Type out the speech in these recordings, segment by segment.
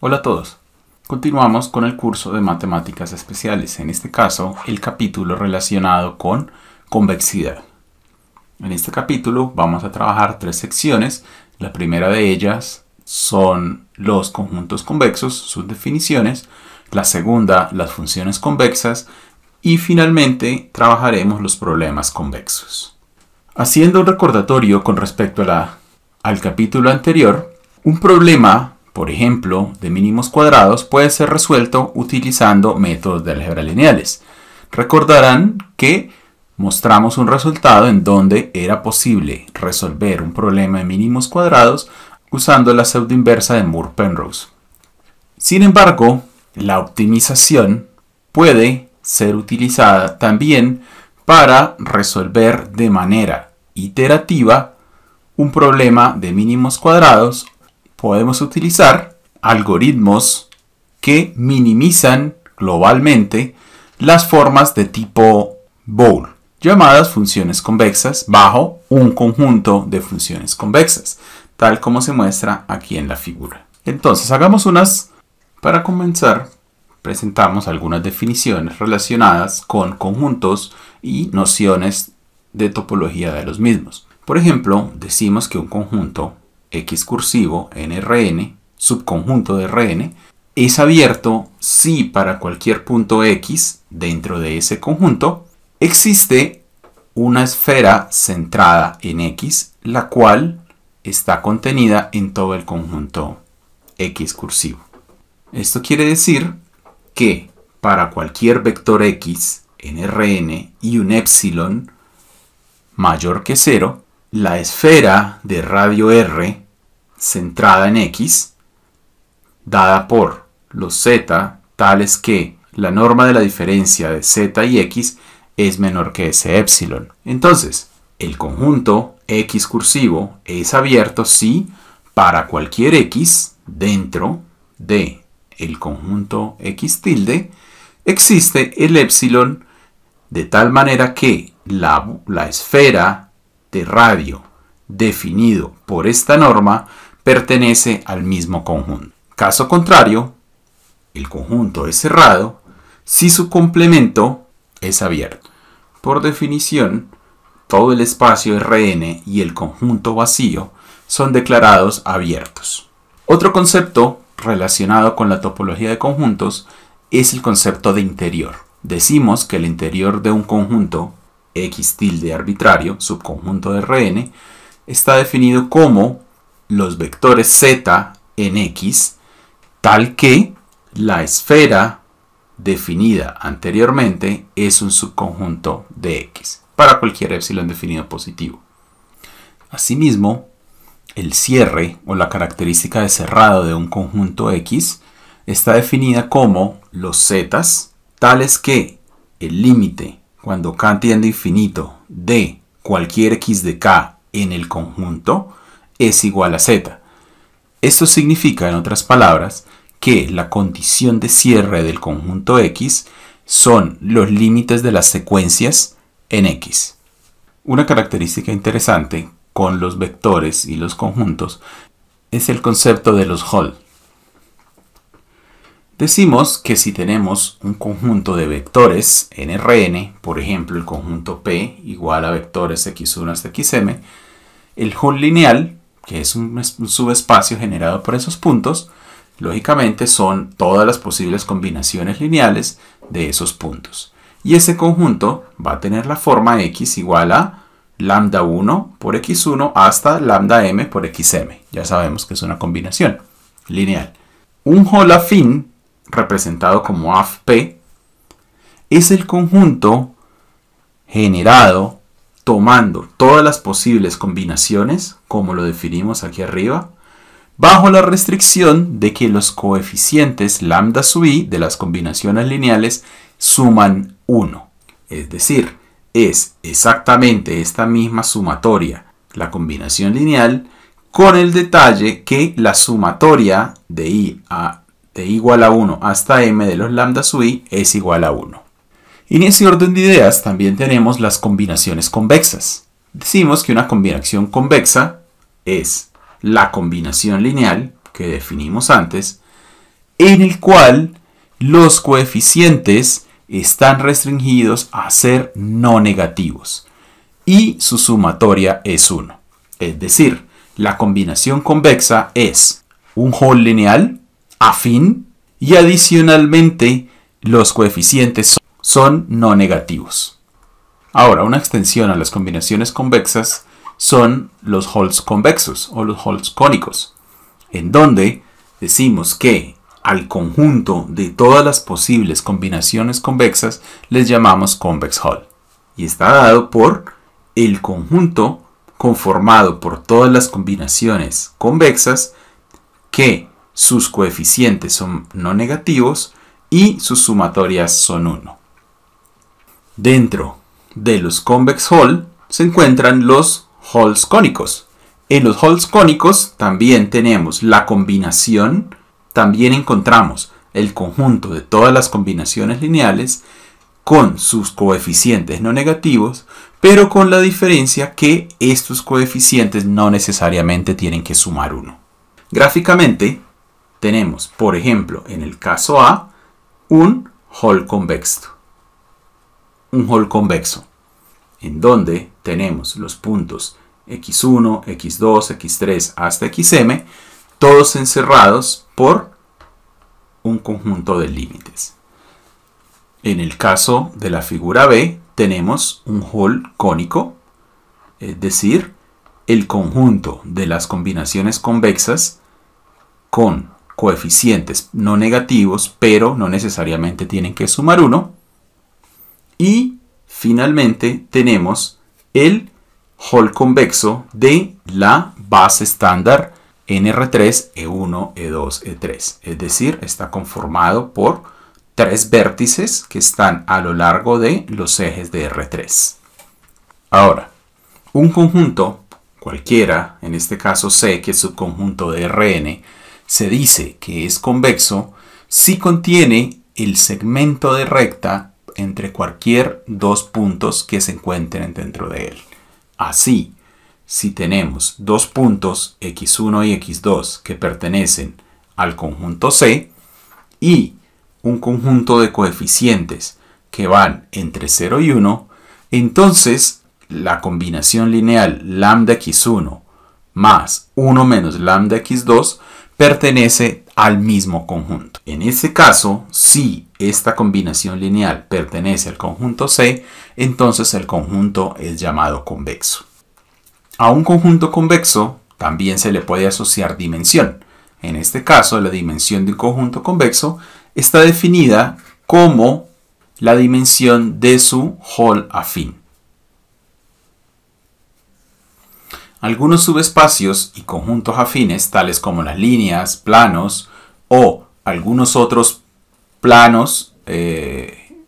Hola a todos. Continuamos con el curso de matemáticas especiales, en este caso el capítulo relacionado con convexidad. En este capítulo vamos a trabajar tres secciones. La primera de ellas son los conjuntos convexos, sus definiciones. La segunda, las funciones convexas. Y finalmente trabajaremos los problemas convexos. Haciendo un recordatorio con respecto a la, al capítulo anterior, un problema por ejemplo, de mínimos cuadrados, puede ser resuelto utilizando métodos de álgebra lineales. Recordarán que mostramos un resultado en donde era posible resolver un problema de mínimos cuadrados usando la inversa de Moore-Penrose. Sin embargo, la optimización puede ser utilizada también para resolver de manera iterativa un problema de mínimos cuadrados podemos utilizar algoritmos que minimizan globalmente las formas de tipo bowl, llamadas funciones convexas bajo un conjunto de funciones convexas, tal como se muestra aquí en la figura. Entonces, hagamos unas, para comenzar, presentamos algunas definiciones relacionadas con conjuntos y nociones de topología de los mismos. Por ejemplo, decimos que un conjunto X cursivo en Rn, subconjunto de Rn, es abierto si para cualquier punto X dentro de ese conjunto existe una esfera centrada en X, la cual está contenida en todo el conjunto X cursivo. Esto quiere decir que para cualquier vector X en Rn y un epsilon mayor que 0, la esfera de radio R centrada en X, dada por los z tales que la norma de la diferencia de z y x es menor que ese epsilon. Entonces, el conjunto x cursivo es abierto si para cualquier x dentro de el conjunto x tilde existe el epsilon de tal manera que la esfera de radio definido por esta norma pertenece al mismo conjunto. Caso contrario, el conjunto es cerrado si su complemento es abierto. Por definición, todo el espacio Rn y el conjunto vacío son declarados abiertos. Otro concepto relacionado con la topología de conjuntos es el concepto de interior. Decimos que el interior de un conjunto X tilde arbitrario, subconjunto de Rn, está definido como los vectores z en x, tal que la esfera definida anteriormente es un subconjunto de x para cualquier epsilon definido positivo. Asimismo, el cierre o la característica de cerrado de un conjunto X está definida como los Z, tales que el límite cuando k tiende a infinito de cualquier x de k en el conjunto es igual a z. Esto significa, en otras palabras, que la condición de cierre del conjunto X son los límites de las secuencias en X. Una característica interesante con los vectores y los conjuntos es el concepto de los Hall. Decimos que si tenemos un conjunto de vectores en Rn, por ejemplo el conjunto P igual a vectores x1 hasta xm, el Hall lineal que es un subespacio generado por esos puntos, lógicamente son todas las posibles combinaciones lineales de esos puntos. Y ese conjunto va a tener la forma x igual a lambda 1 por x1 hasta lambda m por xm. Ya sabemos que es una combinación lineal. Un hall representado como AFP, es el conjunto generado tomando todas las posibles combinaciones, como lo definimos aquí arriba, bajo la restricción de que los coeficientes lambda sub i de las combinaciones lineales suman 1. Es decir, es exactamente esta misma sumatoria, la combinación lineal, con el detalle que la sumatoria de i, a, de igual a 1 hasta m de los lambda sub i es igual a 1. En ese orden de ideas también tenemos las combinaciones convexas. Decimos que una combinación convexa es la combinación lineal que definimos antes, en el cual los coeficientes están restringidos a ser no negativos y su sumatoria es 1. Es decir, la combinación convexa es un hall lineal afín y adicionalmente los coeficientes son son no negativos. Ahora, una extensión a las combinaciones convexas son los Halls convexos o los Halls cónicos, en donde decimos que al conjunto de todas las posibles combinaciones convexas les llamamos convex Hall. Y está dado por el conjunto conformado por todas las combinaciones convexas que sus coeficientes son no negativos y sus sumatorias son 1. Dentro de los convex hull se encuentran los halls cónicos. En los halls cónicos también tenemos la combinación, también encontramos el conjunto de todas las combinaciones lineales con sus coeficientes no negativos, pero con la diferencia que estos coeficientes no necesariamente tienen que sumar uno. Gráficamente, tenemos, por ejemplo, en el caso A, un hull convexo un hall convexo, en donde tenemos los puntos x1, x2, x3 hasta xm, todos encerrados por un conjunto de límites. En el caso de la figura B, tenemos un hall cónico, es decir, el conjunto de las combinaciones convexas con coeficientes no negativos, pero no necesariamente tienen que sumar uno, y finalmente tenemos el Hall convexo de la base estándar NR3, E1, E2, E3. Es decir, está conformado por tres vértices que están a lo largo de los ejes de R3. Ahora, un conjunto cualquiera, en este caso C, que es subconjunto de Rn, se dice que es convexo si contiene el segmento de recta entre cualquier dos puntos que se encuentren dentro de él. Así, si tenemos dos puntos x1 y x2 que pertenecen al conjunto C y un conjunto de coeficientes que van entre 0 y 1, entonces la combinación lineal lambda x1 más 1 menos lambda x2 pertenece al mismo conjunto. En este caso, si esta combinación lineal pertenece al conjunto C, entonces el conjunto es llamado convexo. A un conjunto convexo también se le puede asociar dimensión. En este caso, la dimensión de un conjunto convexo está definida como la dimensión de su Hall afín. Algunos subespacios y conjuntos afines, tales como las líneas, planos o algunos otros planos eh,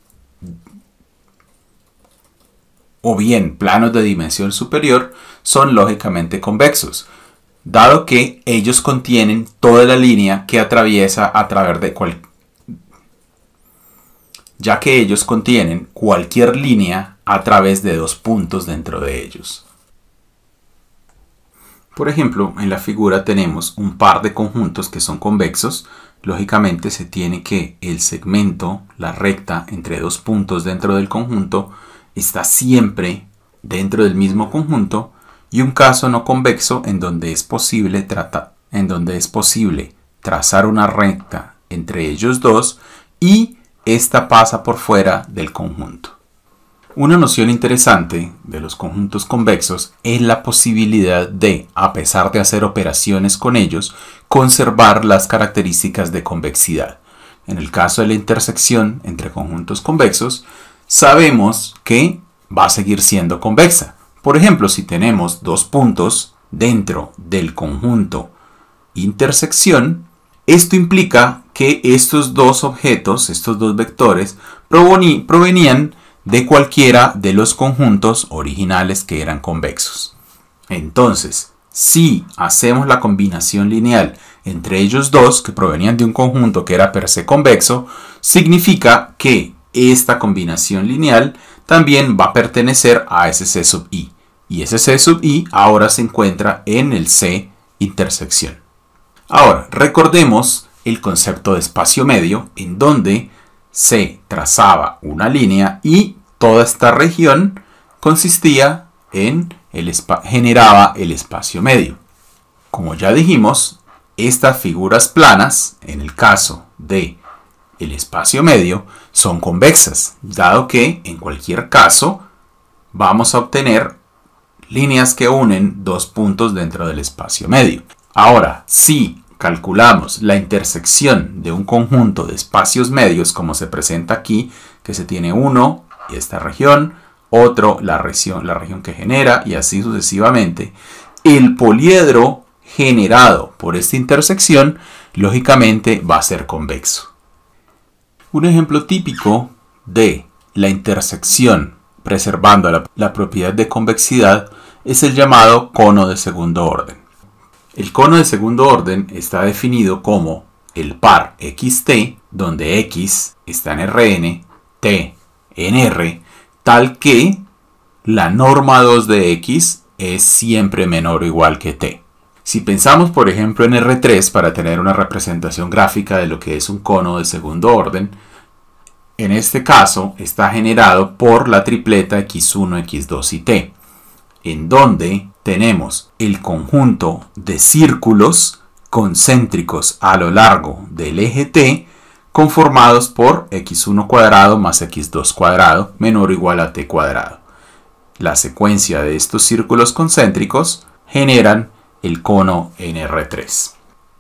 o bien planos de dimensión superior son lógicamente convexos, dado que ellos contienen toda la línea que atraviesa a través de cual ya que ellos contienen cualquier línea a través de dos puntos dentro de ellos. Por ejemplo, en la figura tenemos un par de conjuntos que son convexos, lógicamente se tiene que el segmento, la recta entre dos puntos dentro del conjunto, está siempre dentro del mismo conjunto y un caso no convexo en donde es posible tratar, en donde es posible trazar una recta entre ellos dos y esta pasa por fuera del conjunto. Una noción interesante de los conjuntos convexos es la posibilidad de, a pesar de hacer operaciones con ellos, conservar las características de convexidad. En el caso de la intersección entre conjuntos convexos, sabemos que va a seguir siendo convexa. Por ejemplo, si tenemos dos puntos dentro del conjunto intersección, esto implica que estos dos objetos, estos dos vectores, provenían de cualquiera de los conjuntos originales que eran convexos. Entonces, si hacemos la combinación lineal entre ellos dos, que provenían de un conjunto que era per se convexo, significa que esta combinación lineal también va a pertenecer a ese C sub i. Y ese C sub i ahora se encuentra en el C intersección. Ahora, recordemos el concepto de espacio medio, en donde se trazaba una línea y toda esta región consistía en el generaba el espacio medio. Como ya dijimos, estas figuras planas, en el caso de el espacio medio, son convexas, dado que en cualquier caso vamos a obtener líneas que unen dos puntos dentro del espacio medio. Ahora, si calculamos la intersección de un conjunto de espacios medios como se presenta aquí, que se tiene uno y esta región, otro la región, la región que genera y así sucesivamente, el poliedro generado por esta intersección lógicamente va a ser convexo. Un ejemplo típico de la intersección preservando la, la propiedad de convexidad es el llamado cono de segundo orden. El cono de segundo orden está definido como el par xt, donde x está en Rn, t en R, tal que la norma 2 de x es siempre menor o igual que t. Si pensamos, por ejemplo, en R3 para tener una representación gráfica de lo que es un cono de segundo orden, en este caso está generado por la tripleta x1, x2 y t, en donde tenemos el conjunto de círculos concéntricos a lo largo del eje T conformados por x1 cuadrado más x2 cuadrado menor o igual a t cuadrado. La secuencia de estos círculos concéntricos generan el cono NR3.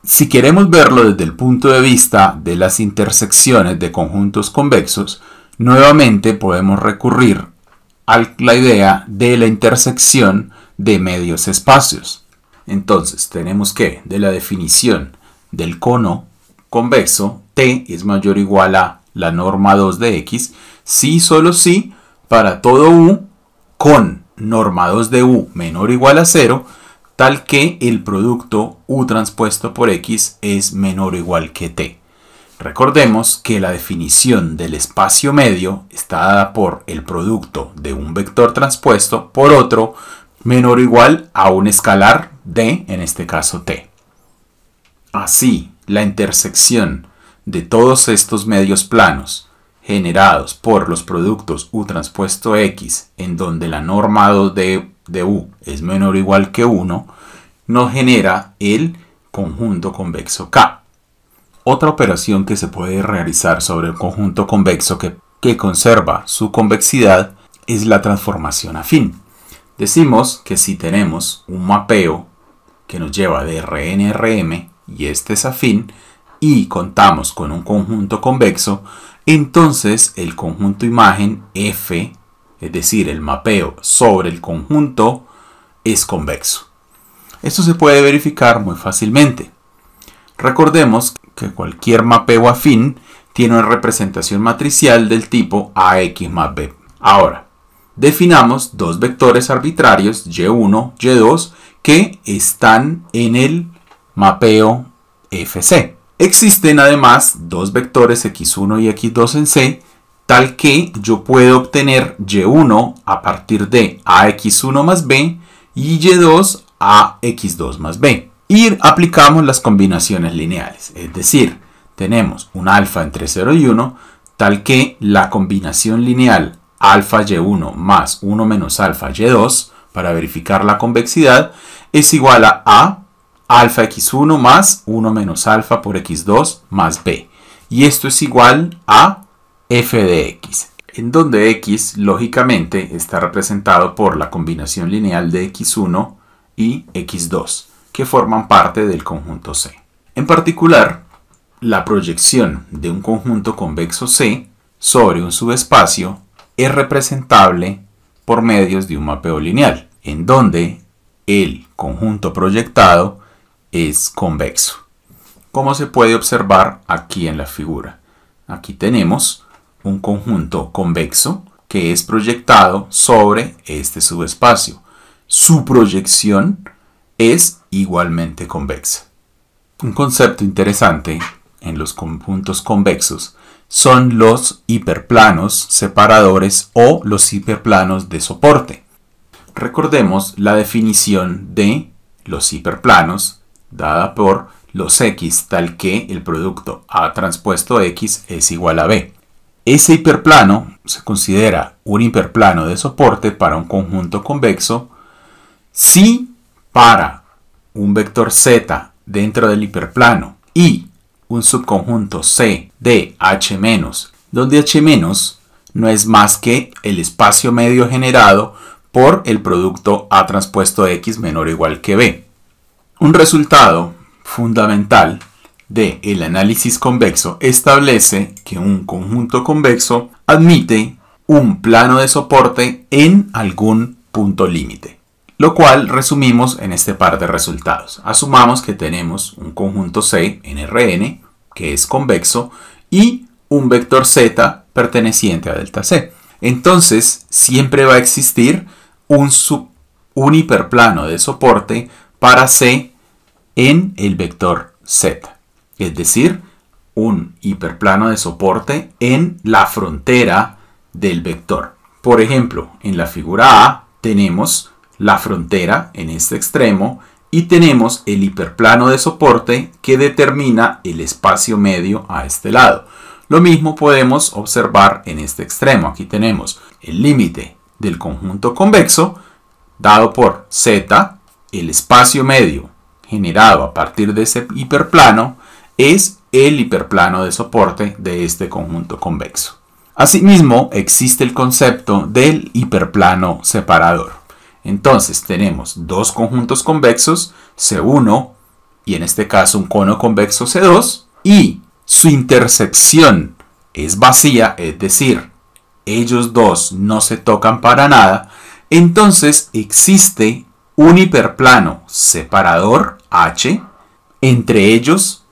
Si queremos verlo desde el punto de vista de las intersecciones de conjuntos convexos, nuevamente podemos recurrir a la idea de la intersección de medios espacios. Entonces tenemos que de la definición del cono convexo, t es mayor o igual a la norma 2 de x, y solo sí, para todo u con norma 2 de u menor o igual a 0, tal que el producto u transpuesto por x es menor o igual que t. Recordemos que la definición del espacio medio está dada por el producto de un vector transpuesto por otro menor o igual a un escalar D, en este caso, t. Así, la intersección de todos estos medios planos generados por los productos u transpuesto x en donde la norma de, de u es menor o igual que 1 nos genera el conjunto convexo k. Otra operación que se puede realizar sobre el conjunto convexo que conserva su convexidad es la transformación afín. Decimos que si tenemos un mapeo que nos lleva de RNRM y este es afín y contamos con un conjunto convexo, entonces el conjunto imagen F, es decir, el mapeo sobre el conjunto, es convexo. Esto se puede verificar muy fácilmente. Recordemos que cualquier mapeo afín tiene una representación matricial del tipo AX más B. Ahora, definamos dos vectores arbitrarios y1, y2 que están en el mapeo FC. Existen además dos vectores x1 y x2 en C, tal que yo puedo obtener y1 a partir de ax1 más b y y2 a x2 más b. Y aplicamos las combinaciones lineales, es decir, tenemos un alfa entre 0 y 1, tal que la combinación lineal alfa Y1 más 1 menos alfa Y2 para verificar la convexidad es igual a alfa X1 más 1 menos alfa por X2 más B. Y esto es igual a F de X, en donde X lógicamente está representado por la combinación lineal de X1 y X2, que forman parte del conjunto C. En particular, la proyección de un conjunto convexo C sobre un subespacio es representable por medios de un mapeo lineal, en donde el conjunto proyectado es convexo, como se puede observar aquí en la figura. Aquí tenemos un conjunto convexo que es proyectado sobre este subespacio. Su proyección es igualmente convexa. Un concepto interesante en los conjuntos convexos son los hiperplanos separadores o los hiperplanos de soporte. Recordemos la definición de los hiperplanos dada por los x tal que el producto A transpuesto x es igual a b. Ese hiperplano se considera un hiperplano de soporte para un conjunto convexo si para un vector z dentro del hiperplano y un subconjunto C de H-, donde H- no es más que el espacio medio generado por el producto A transpuesto X menor o igual que B. Un resultado fundamental del análisis convexo establece que un conjunto convexo admite un plano de soporte en algún punto límite lo cual resumimos en este par de resultados. Asumamos que tenemos un conjunto C en Rn, que es convexo, y un vector Z perteneciente a delta C. Entonces, siempre va a existir un, hiperplano de soporte para C en el vector Z, es decir, un hiperplano de soporte en la frontera del vector. Por ejemplo, en la figura A tenemos la frontera en este extremo y tenemos el hiperplano de soporte que determina el espacio medio a este lado. Lo mismo podemos observar en este extremo. Aquí tenemos el límite del conjunto convexo dado por z, el espacio medio generado a partir de ese hiperplano es el hiperplano de soporte de este conjunto convexo. Asimismo, existe el concepto del hiperplano separador. Entonces tenemos dos conjuntos convexos, C1 y en este caso un cono convexo C2, y su intersección es vacía, es decir, ellos dos no se tocan para nada, entonces existe un hiperplano separador H entre ellos